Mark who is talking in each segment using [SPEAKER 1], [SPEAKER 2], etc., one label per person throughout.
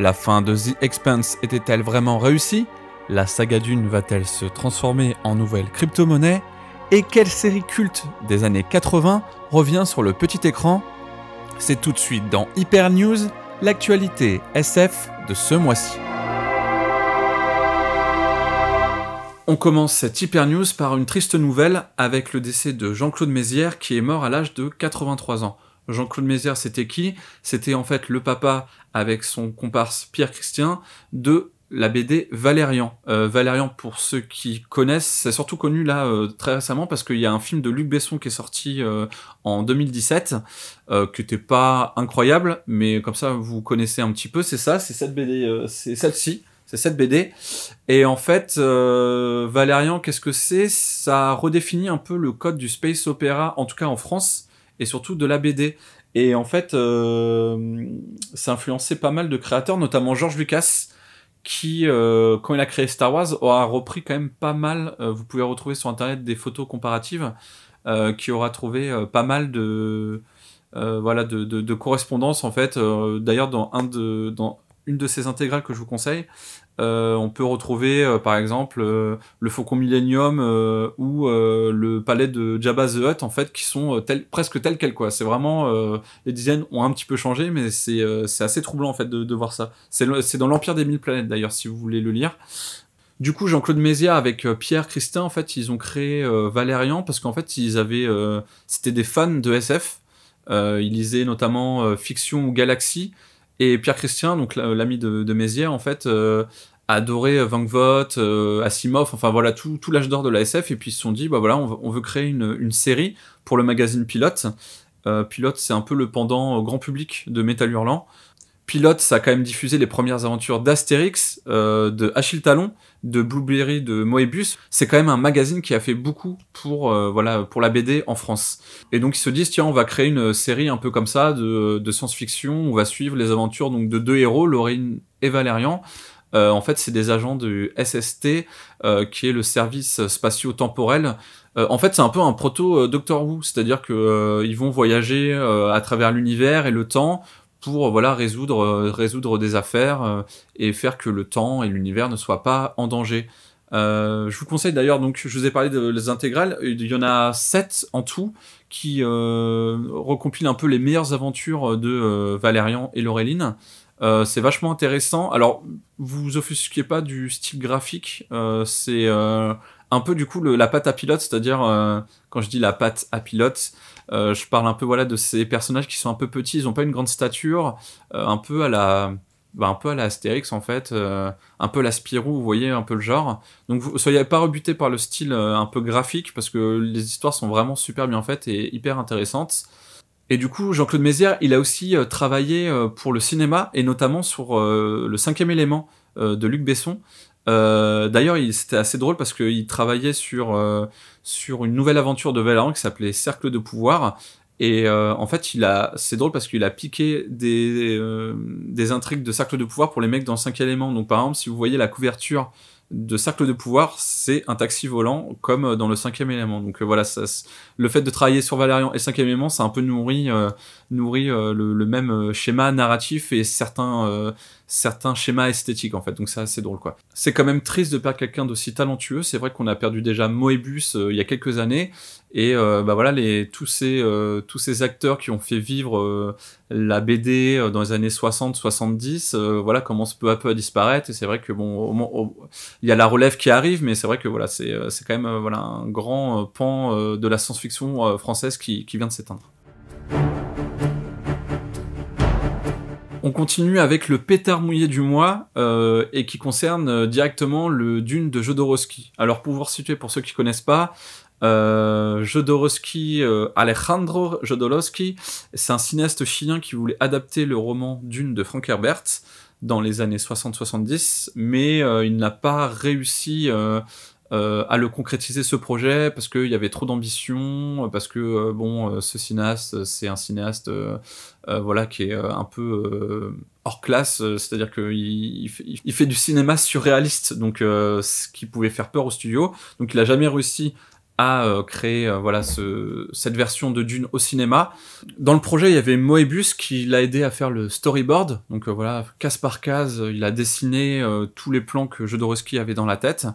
[SPEAKER 1] La fin de The Expanse était-elle vraiment réussie La saga Dune va-t-elle se transformer en nouvelle crypto-monnaie Et quelle série culte des années 80 revient sur le petit écran C'est tout de suite dans Hyper News, l'actualité SF de ce mois-ci. On commence cette Hyper News par une triste nouvelle avec le décès de Jean-Claude Mézières qui est mort à l'âge de 83 ans. Jean-Claude Mézières, c'était qui C'était en fait le papa avec son comparse Pierre Christian de la BD Valérian. Euh, Valérian, pour ceux qui connaissent, c'est surtout connu là euh, très récemment parce qu'il y a un film de Luc Besson qui est sorti euh, en 2017, qui n'était pas incroyable, mais comme ça vous connaissez un petit peu, c'est ça, c'est cette BD, c'est celle-ci, c'est cette BD. Et en fait, Valérian, qu'est-ce que c'est Ça redéfinit un peu le code du space opéra, en tout cas en France et surtout de la BD. Et en fait, euh, ça a influencé pas mal de créateurs, notamment Georges Lucas, qui, euh, quand il a créé Star Wars, aura repris quand même pas mal. Euh, vous pouvez retrouver sur internet des photos comparatives, qui aura trouvé pas mal de, voilà, de, correspondances en fait. D'ailleurs, dans dans une de ses intégrales que je vous conseille, euh, on peut retrouver euh, par exemple euh, le Faucon Millennium ou le palais de Jabba the Hutt en fait qui sont presque tels quels quoi. C'est vraiment les designs ont un petit peu changé mais c'est assez troublant en fait de, voir ça. C'est dans l'Empire des mille planètes d'ailleurs si vous voulez le lire. Du coup, Jean-Claude Mézia avec Pierre Christin, en fait, ils ont créé Valérian parce qu'en fait, ils avaient, c'était des fans de SF. ils lisaient notamment Fiction ou Galaxie et Pierre Christian, donc l'ami de, de, Mézières, en fait, euh, adorait euh, Van Gogh, euh, Asimov, enfin voilà, tout, l'âge d'or de la SF. Et puis ils se sont dit, bah voilà, on, veut créer une, série pour le magazine Pilote. Pilote, c'est un peu le pendant grand public de Metal Hurlant. Pilote, ça a quand même diffusé les premières aventures d'Astérix, euh, de Achille Talon, de Blueberry, de Moebius. C'est quand même un magazine qui a fait beaucoup pour euh, voilà pour la BD en France. Et donc ils se disent tiens on va créer une série un peu comme ça de, de science-fiction. On va suivre les aventures donc de deux héros, Laurine et Valérian. Euh, en fait, c'est des agents du SST, qui est le service spatio-temporel. en fait, c'est un peu un proto Doctor Who, c'est-à-dire que ils vont voyager à travers l'univers et le temps pour euh, voilà résoudre euh, résoudre des affaires euh, et faire que le temps et l'univers ne soient pas en danger. je vous conseille d'ailleurs donc je vous ai parlé des intégrales, il y en a 7 en tout qui recompilent un peu les meilleures aventures de Valérian et Laureline. c'est vachement intéressant. Alors, vous vous offusquez pas du style graphique. c'est un peu du coup la pâte à pilote, c'est-à-dire quand je dis la pâte à pilote, euh, je parle un peu voilà de ces personnages qui sont un peu petits, ils n'ont pas une grande stature, euh, un peu à la bah, un peu à la Astérix en fait, euh, un peu à la Spirou, vous voyez un peu le genre. Donc vous, soyez pas rebuté par le style un peu graphique parce que les histoires sont vraiment super bien faites et hyper intéressantes. Et du coup, Jean-Claude Mézières, il a aussi travaillé pour le cinéma et notamment sur le cinquième élément de Luc Besson. Euh, d'ailleurs, c'était assez drôle parce qu'il travaillait euh, sur, une nouvelle aventure de Valorant qui s'appelait Cercle de pouvoir. Et euh, en fait, il a, c'est drôle parce qu'il a piqué des, des intrigues de Cercle de pouvoir pour les mecs dans 5 éléments. Donc, par exemple, si vous voyez la couverture de cercle de pouvoir, c'est un taxi volant comme euh, dans le cinquième élément. Donc euh, voilà, ça, le fait de travailler sur Valérian et cinquième élément, ça un peu nourri, euh, nourri le, même schéma narratif et certains, certains schémas esthétiques en fait. Donc c'est assez drôle quoi. C'est quand même triste de perdre quelqu'un d'aussi talentueux. C'est vrai qu'on a perdu déjà Moebius il y a quelques années et euh, bah voilà, les, tous, ces, euh, tous ces acteurs qui ont fait vivre euh, la BD dans les années 60-70, voilà, commencent peu à peu à disparaître. Et c'est vrai que bon, il y a la relève qui arrive, mais c'est vrai que voilà, c'est quand même voilà, un grand pan de la science-fiction française qui, qui vient de s'éteindre. On continue avec le pétard mouillé du mois et qui concerne directement le Dune de Jodorowsky. Alors pour vous situer, pour ceux qui connaissent pas, euh, Jodorowsky, euh, Alejandro Jodorowsky, c'est un cinéaste chilien qui voulait adapter le roman Dune de Frank Herbert dans les années 60-70, mais euh, il n'a pas réussi à le concrétiser ce projet parce qu'il y avait trop d'ambition, parce que bon, ce cinéaste, c'est un cinéaste voilà qui est un peu hors classe, c'est-à-dire qu'il il fait du cinéma surréaliste, donc ce qui pouvait faire peur au studio, donc il n'a jamais réussi a euh, créé euh, voilà ce, cette version de Dune au cinéma. Dans le projet, il y avait Moebius qui l'a aidé à faire le storyboard. Donc euh, voilà, case par case, il a dessiné tous les plans que Jodorowsky avait dans la tête.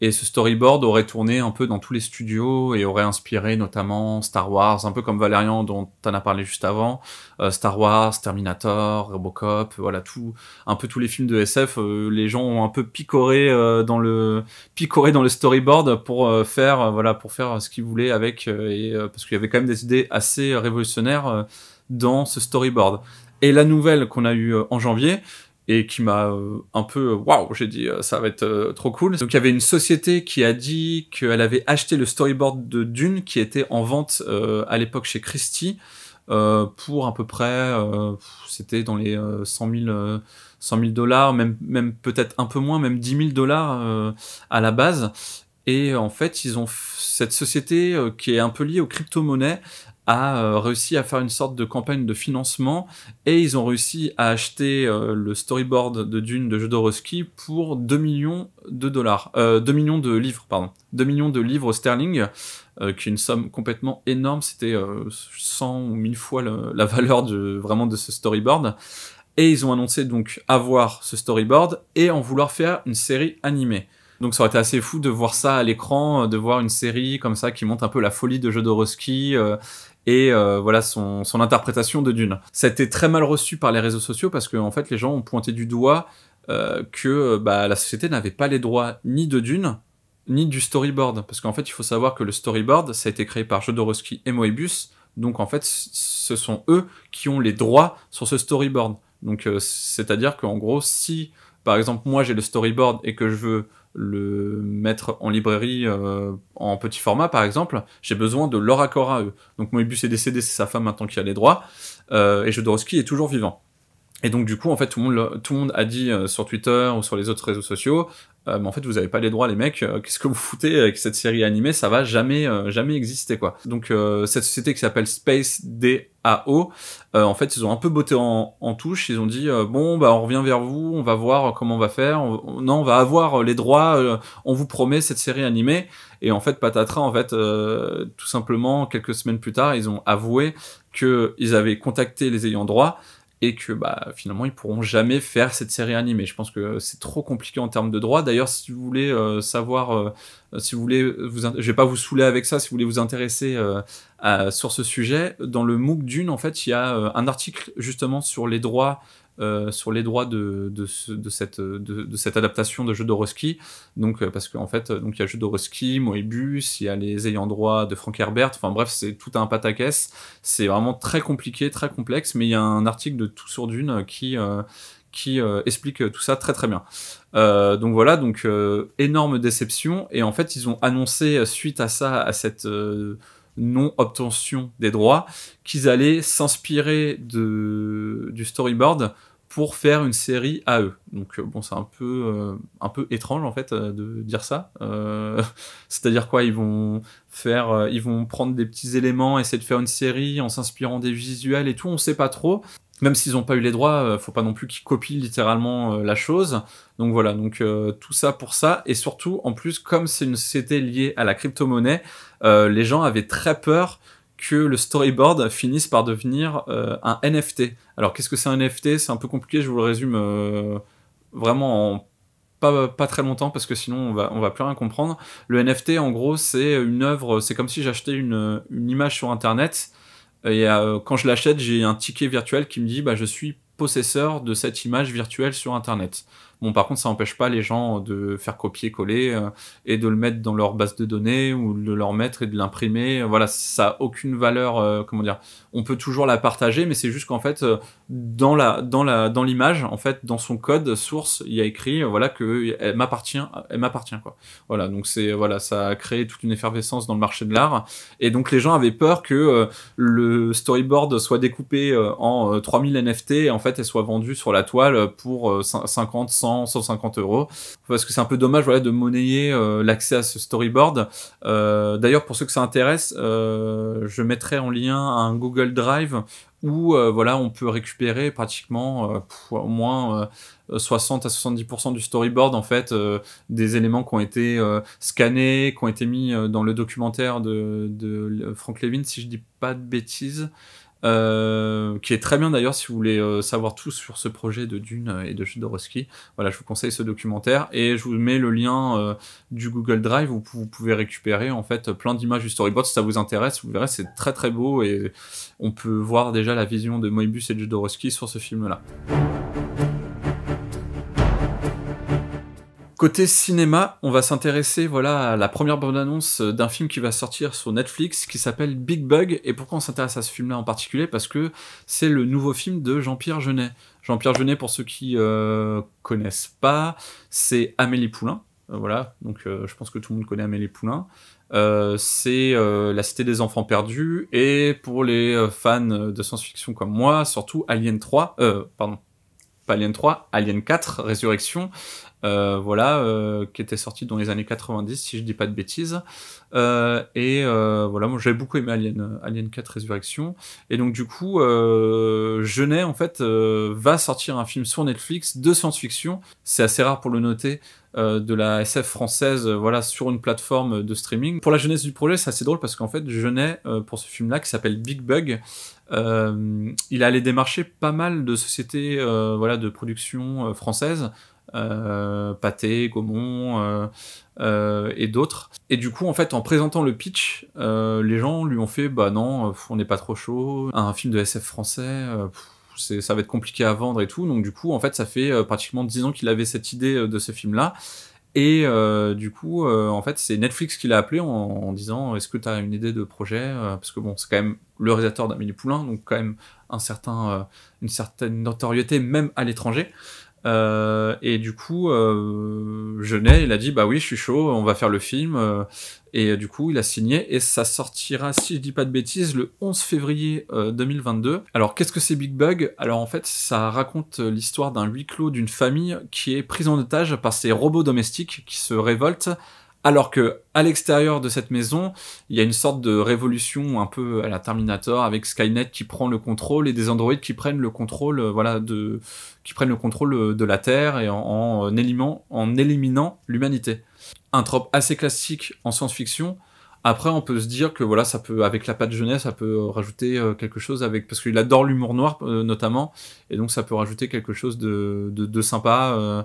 [SPEAKER 1] Et ce storyboard aurait tourné un peu dans tous les studios et aurait inspiré notamment Star Wars, un peu comme Valérian dont tu en as parlé juste avant, euh, Star Wars, Terminator, Robocop, voilà tout, un peu tous les films de SF. Euh, les gens ont un peu picoré euh, dans le picoré dans le storyboard pour faire voilà pour faire ce qu'ils voulaient avec parce qu'il y avait quand même des idées assez révolutionnaires dans ce storyboard. Et la nouvelle qu'on a eue en janvier, et qui m'a euh, un peu euh, waouh, j'ai dit euh, ça va être trop cool. Donc il y avait une société qui a dit qu'elle avait acheté le storyboard de Dune qui était en vente à l'époque chez Christie pour à peu près c'était dans les 100 000 dollars, même, même peut-être un peu moins, même 10 000 dollars à la base. Et en fait, ils ont cette société qui est un peu liée aux crypto-monnaies a euh, réussi à faire une sorte de campagne de financement et ils ont réussi à acheter euh, le storyboard de Dune de Jodorowsky pour 2 millions de dollars, 2 euh, millions de livres, pardon, 2 millions de livres sterling, qui est une somme complètement énorme, c'était 100 ou 1000 fois la valeur de, vraiment de ce storyboard. Et ils ont annoncé donc avoir ce storyboard et en vouloir faire une série animée. Donc ça aurait été assez fou de voir ça à l'écran, de voir une série comme ça qui montre un peu la folie de Jodorowsky et euh, voilà son, interprétation de Dune. Ça a été très mal reçu par les réseaux sociaux parce que en fait les gens ont pointé du doigt euh, que euh, bah, la société n'avait pas les droits ni de Dune ni du storyboard parce qu'en fait il faut savoir que le storyboard ça a été créé par Jodorowsky et Moebius donc en fait ce sont eux qui ont les droits sur ce storyboard. Donc c'est-à-dire qu'en gros si par exemple moi j'ai le storyboard et que je veux le mettre en librairie euh, en petit format, par exemple, j'ai besoin de leur accord à eux. Donc Moebius est décédé, c'est sa femme maintenant qui a les droits, euh, et Jodorowsky est toujours vivant. Et donc du coup, en fait, tout le monde, tout le monde a dit euh, sur Twitter ou sur les autres réseaux sociaux, euh, mais en fait, vous avez pas les droits, les mecs. Euh, qu'est-ce que vous foutez avec cette série animée Ça va jamais, jamais exister quoi. Donc cette société qui s'appelle Space DAO, en fait, ils ont un peu botté en, touche. Ils ont dit bon, bah on revient vers vous, on va voir comment on va faire. non, on va avoir les droits. on vous promet cette série animée. Et en fait, patatras, en fait, tout simplement, quelques semaines plus tard, ils ont avoué qu'ils avaient contacté les ayants droit et que bah, finalement ils pourront jamais faire cette série animée. Je pense que euh, c'est trop compliqué en termes de droits. D'ailleurs, si vous voulez euh, savoir, euh, si vous voulez, vous je vais pas vous saouler avec ça, si vous voulez vous intéresser sur ce sujet, dans le MOOC d'une, en fait, il y a un article justement sur les droits euh, sur les droits de, de, cette, de, cette, adaptation de Jodorowsky. Donc, euh, parce qu'en fait, donc il y a Jodorowsky, Moebius, il y a les ayants droit de Frank Herbert. Enfin bref, c'est tout un pataquès. C'est vraiment très compliqué, très complexe. Mais il y a un article de Tout sur Dune qui euh, qui explique tout ça très très bien. donc voilà, donc énorme déception. Et en fait, ils ont annoncé suite à ça, à cette non-obtention des droits, qu'ils allaient s'inspirer du storyboard pour faire une série à eux. Donc euh, bon, c'est un peu euh, un peu étrange en fait euh, de dire ça. C'est-à-dire quoi Ils vont faire, ils vont prendre des petits éléments, essayer de faire une série en s'inspirant des visuels et tout. On sait pas trop même s'ils n'ont pas eu les droits, euh, faut pas non plus qu'ils copient littéralement euh, la chose. Donc voilà, donc euh, tout ça pour ça. Et surtout, en plus, comme c'est une société liée à la crypto-monnaie, les gens avaient très peur que le storyboard finisse par devenir un NFT. Alors qu'est-ce que c'est un NFT C'est un peu compliqué, je vous le résume vraiment en pas, très longtemps parce que sinon on va, va plus rien comprendre. Le NFT en gros c'est une œuvre, c'est comme si j'achetais une, une image sur internet et euh, quand je l'achète, j'ai un ticket virtuel qui me dit bah, je suis possesseur de cette image virtuelle sur Internet. Bon, par contre, ça n'empêche pas les gens de faire copier-coller euh, et de le mettre dans leur base de données ou de leur mettre et de l'imprimer. Voilà, ça n'a aucune valeur. Euh, comment dire On peut toujours la partager, mais c'est juste qu'en fait, euh, dans la dans la dans l'image, en fait, dans son code source, il y a écrit voilà que elle m'appartient, elle m'appartient quoi. Voilà, donc c'est voilà, ça a créé toute une effervescence dans le marché de l'art. Et donc les gens avaient peur que le storyboard soit découpé en 3000 NFT et en fait, elle soit vendue sur la toile pour 50, 100 150 euros. Parce que c'est un peu dommage voilà, de monnayer euh, l'accès à ce storyboard. Euh, d'ailleurs, pour ceux que ça intéresse, euh, je mettrai en lien un Google Drive où voilà, on peut récupérer pratiquement au moins 60 à 70% du storyboard en fait des éléments qui ont été scannés, qui ont été mis dans le documentaire de, de Frank Levin, si je dis pas de bêtises. Euh, qui est très bien d'ailleurs si vous voulez euh, savoir tout sur ce projet de Dune euh, et de Jodorowsky. Voilà, je vous conseille ce documentaire et je vous mets le lien du Google Drive où vous pouvez récupérer en fait plein d'images du storyboard si ça vous intéresse. Vous verrez, c'est très très beau et on peut voir déjà la vision de Moebius et de sur ce film-là. Côté cinéma, on va s'intéresser voilà à la première bande-annonce euh, d'un film qui va sortir sur Netflix qui s'appelle Big Bug. Et pourquoi on s'intéresse à ce film-là en particulier Parce que c'est le nouveau film de Jean-Pierre Jeunet. Jean-Pierre Jeunet, pour ceux qui euh, connaissent pas, c'est Amélie Poulain. Euh, voilà, donc je pense que tout le monde connaît Amélie Poulain. c'est La Cité des Enfants Perdus et pour les fans de science-fiction comme moi, surtout Alien 3, pardon, Alien 3, Alien 4, Résurrection, euh, voilà, euh, qui était sorti dans les années 90, si je dis pas de bêtises. Euh, et voilà, moi j'avais beaucoup aimé Alien, Alien 4 Résurrection. Et donc du coup, euh, Genet, en fait, va sortir un film sur Netflix de science-fiction. C'est assez rare pour le noter de la SF française voilà sur une plateforme de streaming. Pour la jeunesse du projet, c'est assez drôle parce qu'en fait, Genet, pour ce film-là, qui s'appelle Big Bug, euh, il allait démarcher pas mal de sociétés euh, voilà, de production euh, française, euh, Pathé, Gaumont euh, et d'autres. Et du coup, en fait, en présentant le pitch, les gens lui ont fait Bah non, on n'est pas trop chaud, un film de SF français. ça va être compliqué à vendre et tout. Donc du coup, en fait, ça fait pratiquement 10 ans qu'il avait cette idée de ce film-là. Et euh, du coup, euh, en fait, c'est Netflix qui l'a appelé en, disant Est-ce que tu as une idée de projet euh, Parce que bon, c'est quand même le réalisateur d'Amélie Poulain, donc quand même une certaine notoriété, même à l'étranger. Euh, et du coup, euh, Genet, il a dit bah oui, je suis chaud, on va faire le film. Euh, et euh, du coup, il a signé et ça sortira, si je dis pas de bêtises, le 11 février 2022. Alors, qu'est-ce que c'est Big Bug Alors, en fait, ça raconte l'histoire d'un huis clos d'une famille qui est prise en otage par ces robots domestiques qui se révoltent alors que à l'extérieur de cette maison, il y a une sorte de révolution un peu à la Terminator avec Skynet qui prend le contrôle et des androïdes qui prennent le contrôle, euh, voilà, de qui prennent le contrôle euh, de la Terre et euh, en, éliminant, l'humanité. Un trope assez classique en science-fiction. Après, on peut se dire que voilà, ça peut avec la patte jeunesse, ça peut rajouter quelque chose avec parce qu'il adore l'humour noir notamment, et donc ça peut rajouter quelque chose de, de sympa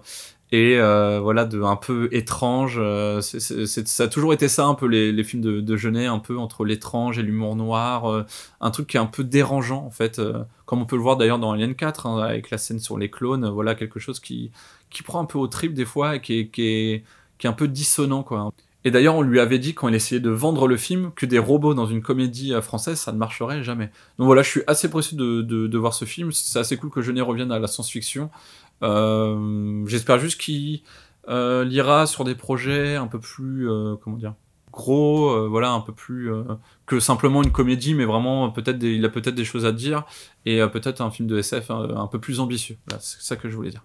[SPEAKER 1] et euh, voilà de un peu étrange euh, ça a toujours été ça un peu les, films de, de Genet un peu entre l'étrange et l'humour noir euh, un truc qui est un peu dérangeant en fait comme on peut le voir d'ailleurs dans Alien 4 hein, avec la scène sur les clones voilà quelque chose qui qui prend un peu au trip des fois et qui est, qui est, un peu dissonant quoi et d'ailleurs, on lui avait dit quand il essayait de vendre le film que des robots dans une comédie française, ça ne marcherait jamais. Donc voilà, je suis assez pressé de, de, de voir ce film. C'est assez cool que Genet revienne à la science-fiction. Euh, j'espère juste qu'il euh, lira sur des projets un peu plus, euh, comment dire, gros, voilà, un peu plus que simplement une comédie, mais vraiment peut-être il a peut-être des choses à dire et peut-être un film de SF un, peu plus ambitieux. c'est ça que je voulais dire.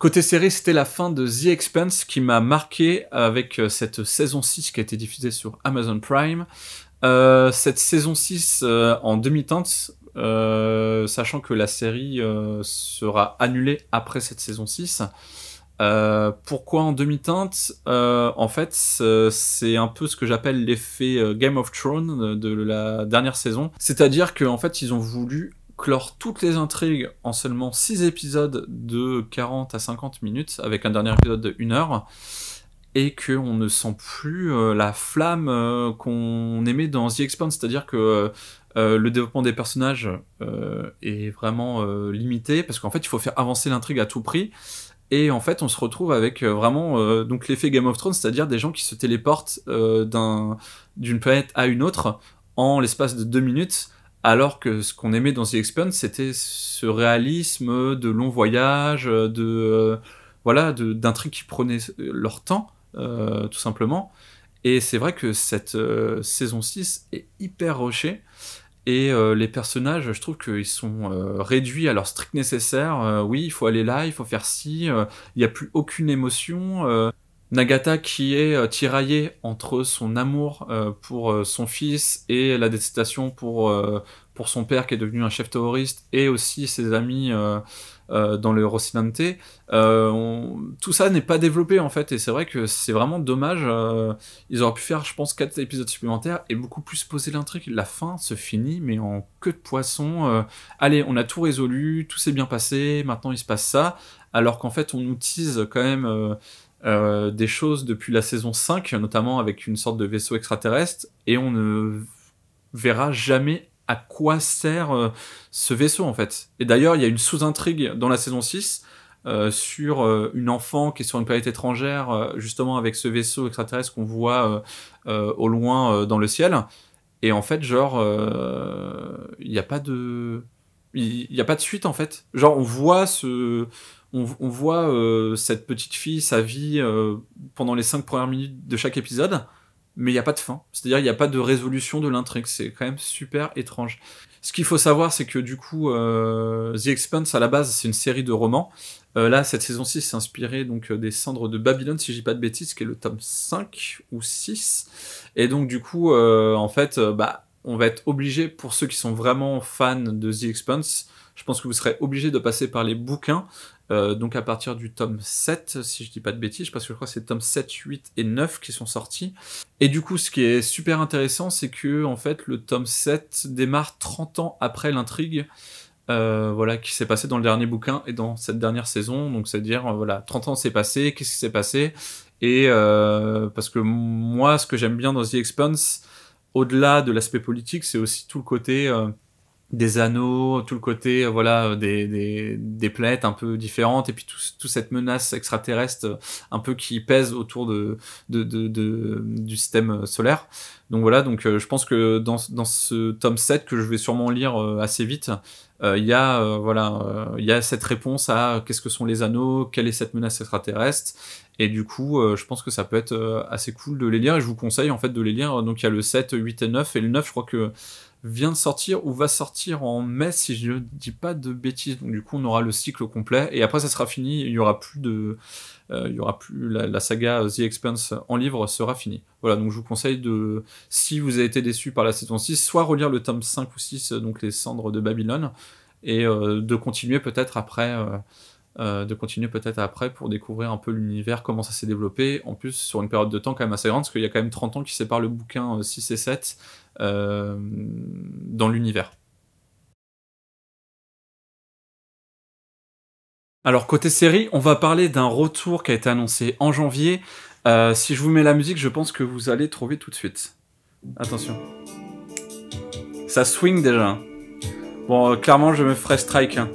[SPEAKER 1] Côté série, c'était la fin de The Expanse qui m'a marqué avec cette saison 6 qui a été diffusée sur Amazon Prime. cette saison 6 en demi-teinte euh, sachant que la série euh, sera annulée après cette saison 6. Euh, pourquoi en demi-teinte En fait, c'est un peu ce que j'appelle l'effet Game of Thrones de la dernière saison. C'est-à-dire qu'en fait, ils ont voulu clore toutes les intrigues en seulement 6 épisodes de 40 à 50 minutes, avec un dernier épisode de 1 heure, et qu'on ne sent plus la flamme qu'on aimait dans The Expanse. C'est-à-dire que euh, le développement des personnages euh, est vraiment euh, limité parce qu'en fait il faut faire avancer l'intrigue à tout prix et en fait on se retrouve avec vraiment donc l'effet Game of Thrones c'est-à-dire des gens qui se téléportent d'un d'une planète à une autre en l'espace de deux minutes alors que ce qu'on aimait dans The Expanse c'était ce réalisme de long voyage de voilà d'intrigues qui prenaient leur temps tout simplement et c'est vrai que cette saison 6 est hyper rochée. Et euh, les personnages, je trouve qu'ils sont euh, réduits à leur strict nécessaire. Euh, oui, il faut aller là, il faut faire ci, il n'y a plus aucune émotion. Nagata qui est tiraillée entre son amour pour son fils et la détestation pour pour son père qui est devenu un chef terroriste et aussi ses amis euh, euh, dans le Rocinante. Euh, tout ça n'est pas développé en fait et c'est vrai que c'est vraiment dommage. ils auraient pu faire, je pense, quatre épisodes supplémentaires et beaucoup plus poser l'intrigue. La fin se finit mais en queue de poisson. allez, on a tout résolu, tout s'est bien passé, maintenant il se passe ça. Alors qu'en fait on utilise quand même... des choses depuis la saison 5, notamment avec une sorte de vaisseau extraterrestre, et on ne verra jamais à quoi sert euh, ce vaisseau en fait. Et d'ailleurs, il y a une sous-intrigue dans la saison 6 euh, sur euh, une enfant qui est sur une planète étrangère, justement avec ce vaisseau extraterrestre qu'on voit au loin dans le ciel. Et en fait, genre, il n'y a pas de... Il n'y a pas de suite en fait. Genre, on voit ce... on voit cette petite fille, sa vie, pendant les cinq premières minutes de chaque épisode mais il n'y a pas de fin. C'est-à-dire, il n'y a pas de résolution de l'intrigue. C'est quand même super étrange. Ce qu'il faut savoir, c'est que du coup, euh, The Expanse, à la base, c'est une série de romans. Euh, là, cette saison 6 s'est inspirée donc, euh, des cendres de Babylone, si j'ai pas de bêtises, qui est le tome 5 ou 6. Et donc, du coup, en fait, bah, on va être obligé, pour ceux qui sont vraiment fans de The Expanse, je pense que vous serez obligé de passer par les bouquins euh, donc à partir du tome 7, si je dis pas de bêtises, parce que je crois que c'est tome 7, 8 et 9 qui sont sortis. Et du coup, ce qui est super intéressant, c'est que en fait le tome 7 démarre 30 ans après l'intrigue. Euh, voilà, qui s'est passée dans le dernier bouquin et dans cette dernière saison. Donc, c'est-à-dire, euh, voilà, 30 ans s'est passé, qu'est-ce qui s'est passé Et parce que moi, ce que j'aime bien dans The Expanse, au-delà de l'aspect politique, c'est aussi tout le côté des anneaux, tout le côté euh, voilà euh, des, des, des planètes un peu différentes et puis toute tout cette menace extraterrestre euh, un peu qui pèse autour de, de, de, du système solaire. Donc voilà, donc je pense que dans, dans, ce tome 7 que je vais sûrement lire assez vite, il y a voilà, il y a cette réponse à qu'est-ce que sont les anneaux, quelle est cette menace extraterrestre et du coup, je pense que ça peut être assez cool de les lire et je vous conseille en fait de les lire. Donc il y a le 7, 8 et 9 et le 9, je crois que vient de sortir ou va sortir en mai si je ne dis pas de bêtises. Donc du coup on aura le cycle complet et après ça sera fini, il y aura plus de euh, il y aura plus la, saga euh, The Expanse en livre sera finie. Voilà, donc je vous conseille de si vous avez été déçu par la saison 6, soit relire le tome 5 ou 6 euh, donc les cendres de Babylone et de continuer peut-être après euh, de continuer peut-être après pour découvrir un peu l'univers, comment ça s'est développé. En plus, sur une période de temps quand même assez grande, parce qu'il y a quand même 30 ans qui séparent le bouquin 6 euh, et 7 euh, dans l'univers. Alors côté série, on va parler d'un retour qui a été annoncé en janvier. si je vous mets la musique, je pense que vous allez trouver tout de suite. Attention. Ça swing déjà. Hein. Bon, clairement, je me ferai strike. Hein.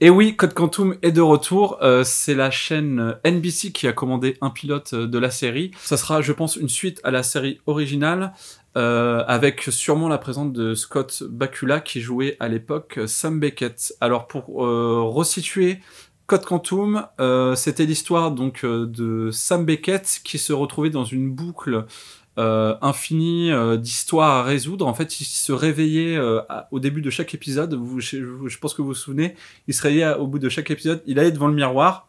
[SPEAKER 1] Et oui, Code Quantum est de retour. Euh, c'est la chaîne euh, NBC qui a commandé un pilote euh, de la série. Ça sera, je pense, une suite à la série originale, avec sûrement la présence de Scott Bakula qui jouait à l'époque Sam Beckett. Alors pour resituer Code Quantum, c'était l'histoire donc de Sam Beckett qui se retrouvait dans une boucle euh, infini euh, d'histoires à résoudre. En fait, il se réveillait euh, au début de chaque épisode. je, je, pense que vous vous souvenez, il se réveillait au bout de chaque épisode. Il allait devant le miroir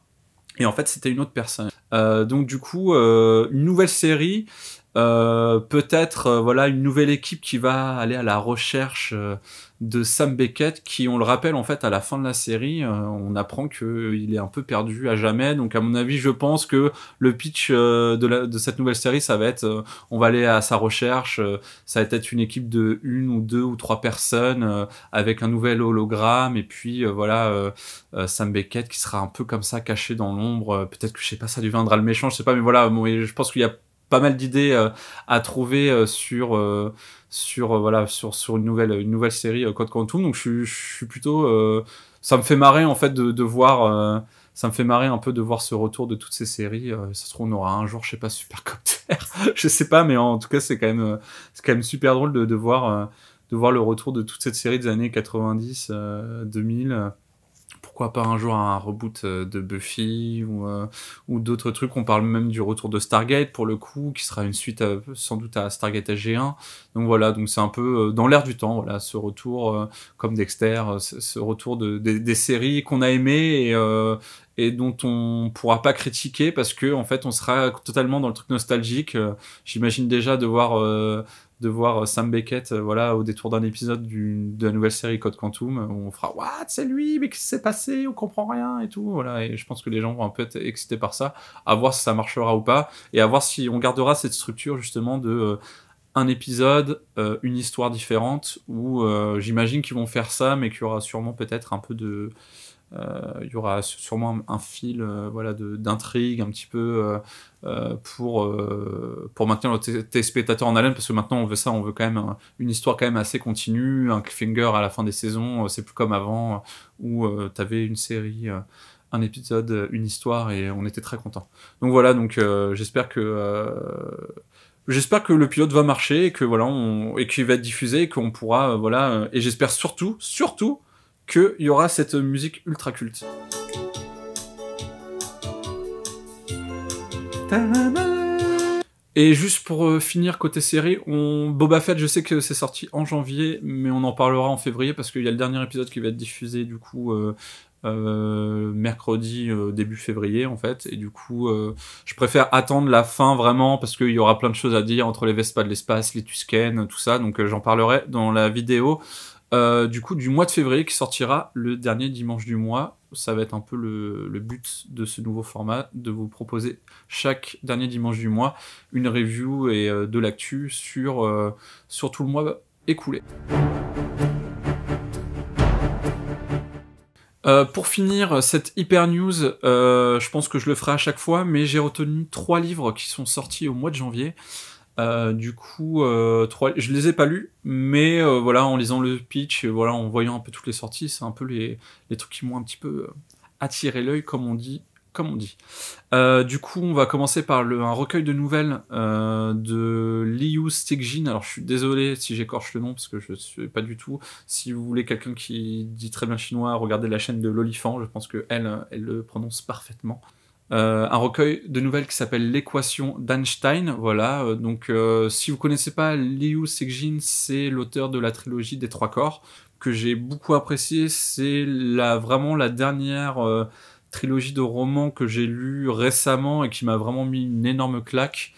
[SPEAKER 1] et en fait, c'était une autre personne. Euh, donc du coup, une nouvelle série. peut-être voilà une nouvelle équipe qui va aller à la recherche de Sam Beckett qui, on le rappelle en fait, à la fin de la série, euh, on apprend qu'il est un peu perdu à jamais. Donc à mon avis, je pense que le pitch euh, de, de, cette nouvelle série, ça va être, euh, on va aller à sa recherche, ça va être une équipe de une ou deux ou trois personnes avec un nouvel hologramme et puis voilà Sam Beckett qui sera un peu comme ça caché dans l'ombre. Peut-être que je sais pas, ça deviendra le méchant, je sais pas, mais voilà, je pense qu'il y a pas mal d'idées euh, à trouver euh, sur euh, sur voilà sur une nouvelle une nouvelle série Code Quantum donc je, suis plutôt ça me fait marrer en fait de, de voir ça me fait marrer un peu de voir ce retour de toutes ces séries ça se trouve on aura un jour je sais pas Supercopter je sais pas mais en tout cas c'est quand même c'est quand même super drôle de, de voir de voir le retour de toute cette série des années 90 2000 pas un jour un reboot euh, de Buffy ou, euh, ou d'autres trucs. On parle même du retour de Stargate pour le coup, qui sera une suite euh, sans doute à Stargate AG1. Donc voilà, donc c'est un peu dans l'air du temps, voilà, ce retour comme Dexter, ce retour des séries qu'on a aimées et, et dont on pourra pas critiquer parce que en fait on sera totalement dans le truc nostalgique. Euh, j'imagine déjà de voir euh, de voir euh, Sam Beckett voilà au détour d'un épisode de la nouvelle série Code Quantum où on fera what c'est lui mais qu'est-ce qui s'est passé on comprend rien et tout voilà et je pense que les gens vont un peu être excités par ça à voir si ça marchera ou pas et à voir si on gardera cette structure justement de un épisode, une histoire différente, où j'imagine qu'ils vont faire ça, mais qu'il y aura sûrement peut-être un peu de, euh, il y aura sûrement un, fil euh, voilà, d'intrigue un petit peu euh, pour, pour maintenir le tes spectateurs en haleine, parce que maintenant on veut ça, on veut quand même une histoire quand même assez continue, un cliffhanger à la fin des saisons, c'est plus comme avant où tu avais une série un épisode, une histoire, et on était très content Donc voilà, donc j'espère que j'espère que le pilote va marcher et que voilà, on, et qu'il va être diffusé et qu'on pourra voilà. et j'espère surtout, surtout qu'il y aura cette musique ultra culte. Et juste pour euh, finir côté série, on... Boba Fett, je sais que c'est sorti en janvier, mais on en parlera en février parce qu'il y a le dernier épisode qui va être diffusé du coup euh, euh, mercredi début février en fait. Et du coup, je préfère attendre la fin vraiment parce qu'il y aura plein de choses à dire entre les Vespas de l'espace, les Tusken, tout ça. Donc j'en parlerai dans la vidéo euh, du coup, du mois de février qui sortira le dernier dimanche du mois. Ça va être un peu le, but de ce nouveau format, de vous proposer chaque dernier dimanche du mois une review et euh, de l'actu sur, euh, sur tout le mois écoulé. pour finir cette hyper news, je pense que je le ferai à chaque fois, mais j'ai retenu trois livres qui sont sortis au mois de janvier. Euh, du coup, euh, je les ai pas lus, mais euh, voilà, en lisant le pitch, euh, voilà, en voyant un peu toutes les sorties, c'est un peu les, trucs qui m'ont un petit peu attiré l'œil, comme on dit. Comme on dit. du coup, on va commencer par un recueil de nouvelles de Liu Stegjin. Alors, je suis désolé si j'écorche le nom parce que je ne sais pas du tout. Si vous voulez quelqu'un qui dit très bien chinois, regardez la chaîne de l'Olifant. Je pense que elle, elle le prononce parfaitement. Euh, un recueil de nouvelles qui s'appelle L'équation d'Einstein. Voilà, euh, donc euh, si vous connaissez pas Liu Cixin c'est l'auteur de la trilogie des trois corps que j'ai beaucoup apprécié. C'est la, vraiment la dernière trilogie de romans que j'ai lu récemment et qui m'a vraiment mis une énorme claque.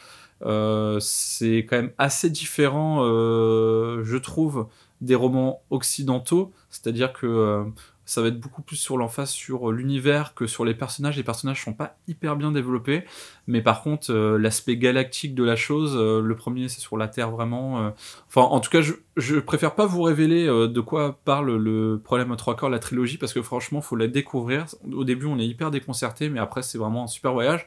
[SPEAKER 1] c'est quand même assez différent, je trouve, des romans occidentaux, c'est-à-dire que ça va être beaucoup plus sur l'emphase sur euh, l'univers que sur les personnages. Les personnages sont pas hyper bien développés, mais par contre, euh, l'aspect galactique de la chose, euh, le premier c'est sur la Terre vraiment. Enfin, en tout cas, je, je préfère pas vous révéler de quoi parle le problème à trois corps, la trilogie, parce que franchement, faut la découvrir. Au début, on est hyper déconcerté, mais après, c'est vraiment un super voyage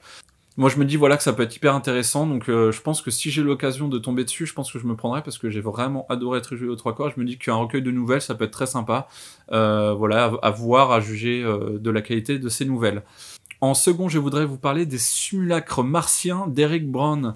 [SPEAKER 1] moi je me dis voilà que ça peut être hyper intéressant donc euh, je pense que si j'ai l'occasion de tomber dessus je pense que je me prendrai parce que j'ai vraiment adoré joué aux trois corps je me dis qu'un recueil de nouvelles ça peut être très sympa euh, voilà à, voir à juger euh, de la qualité de ces nouvelles en second je voudrais vous parler des simulacres martiens d'Eric Brown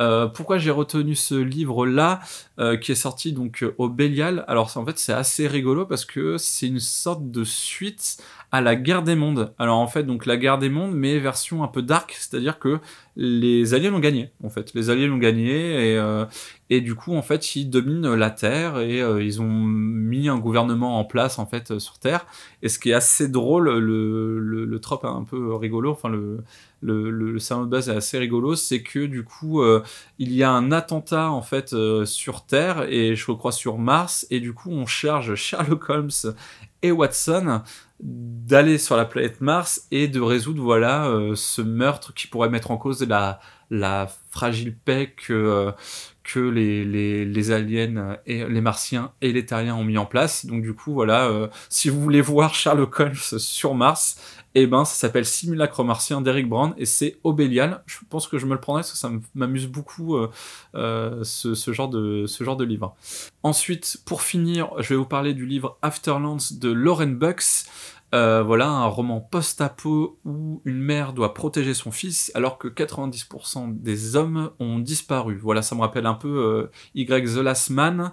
[SPEAKER 1] euh, pourquoi j'ai retenu ce livre là euh, qui est sorti donc euh, au Bélial Alors en fait c'est assez rigolo parce que c'est une sorte de suite à la Guerre des Mondes. Alors en fait donc la Guerre des Mondes mais version un peu dark, c'est-à-dire que les Alliés l'ont gagné, en fait. Les Alliés l'ont gagné, et, euh, et du coup, en fait, ils dominent la Terre, et euh, ils ont mis un gouvernement en place, en fait, sur Terre. Et ce qui est assez drôle, le, le, le un peu rigolo, enfin, le, le, de base est assez rigolo, c'est que du coup, euh, il y a un attentat en fait sur Terre et je crois sur Mars, et du coup, on charge Sherlock Holmes Watson d'aller sur la planète Mars et de résoudre voilà euh, ce meurtre qui pourrait mettre en cause la, la fragile paix que, euh, les, les, aliens et les martiens et les terriens ont mis en place. Donc du coup voilà, euh, si vous voulez voir Sherlock Holmes sur Mars, eh ben, ça s'appelle Simulacre martien d'Eric Brand et c'est Obélial. Je pense que je me le prendrai parce que ça m'amuse beaucoup euh, euh, ce, genre de, ce genre de livre. Ensuite, pour finir, je vais vous parler du livre Afterlands de Lauren Bucks. Euh, voilà, un roman post-apo où une mère doit protéger son fils alors que 90% des hommes ont disparu. Voilà, ça me rappelle un peu Y The Last Man.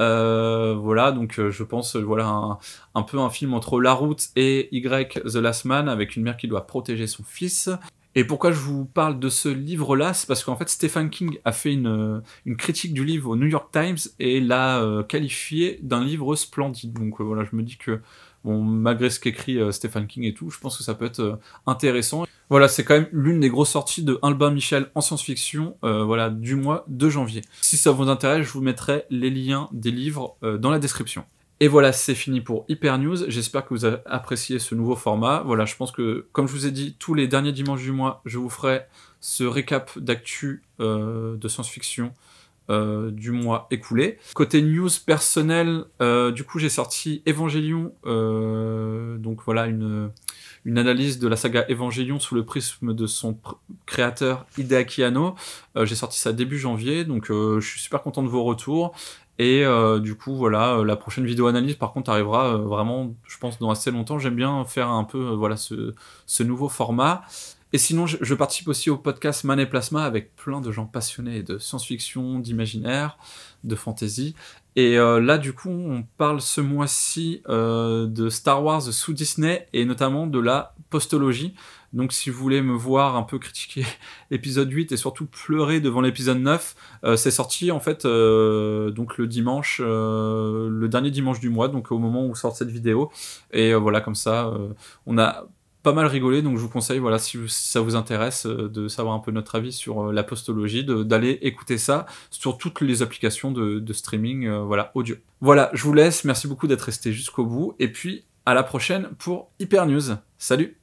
[SPEAKER 1] Euh, voilà, donc euh, je pense euh, voilà un, peu un film entre La Route et Y The Last Man avec une mère qui doit protéger son fils. Et pourquoi je vous parle de ce livre-là, c'est parce qu'en fait Stephen King a fait une, une, critique du livre au New York Times et l'a qualifié d'un livre splendide. Donc voilà, je me dis que bon, malgré ce qu'écrit Stephen King et tout, je pense que ça peut être intéressant. Voilà, c'est quand même l'une des grosses sorties de Albin Michel en science-fiction, euh, voilà, du mois de janvier. Si ça vous intéresse, je vous mettrai les liens des livres euh, dans la description. Et voilà, c'est fini pour Hyper News. J'espère que vous avez apprécié ce nouveau format. Voilà, je pense que, comme je vous ai dit, tous les derniers dimanches du mois, je vous ferai ce récap d'actu euh, de science-fiction du mois écoulé. Côté news personnel, du coup, j'ai sorti Evangelion, donc voilà, une une analyse de la saga Evangelion sous le prisme de son créateur Hideaki Anno. Euh, j'ai sorti ça début janvier, donc euh, je suis super content de vos retours. Et euh, du coup, voilà, la prochaine vidéo analyse, par contre, arrivera vraiment, je pense, dans assez longtemps. J'aime bien faire un peu, voilà, ce, ce nouveau format. Et sinon, je, je, participe aussi au podcast Man et Plasma avec plein de gens passionnés de science-fiction, d'imaginaire, de fantasy. Et euh, là, du coup, on parle ce mois-ci euh, de Star Wars sous Disney et notamment de la postologie. Donc, si vous voulez me voir un peu critiquer l'épisode 8 et surtout pleurer devant l'épisode 9, euh, c'est sorti en fait donc le dimanche, le dernier dimanche du mois, donc au moment où sort cette vidéo. Et voilà, comme ça, on a pas mal rigolé, donc je vous conseille, voilà, si, ça vous intéresse, euh, de savoir un peu notre avis sur euh, la postologie, d'aller écouter ça sur toutes les applications de, de streaming, euh, voilà, audio. Voilà, je vous laisse, merci beaucoup d'être resté jusqu'au bout, et puis à la prochaine pour Hyper News. Salut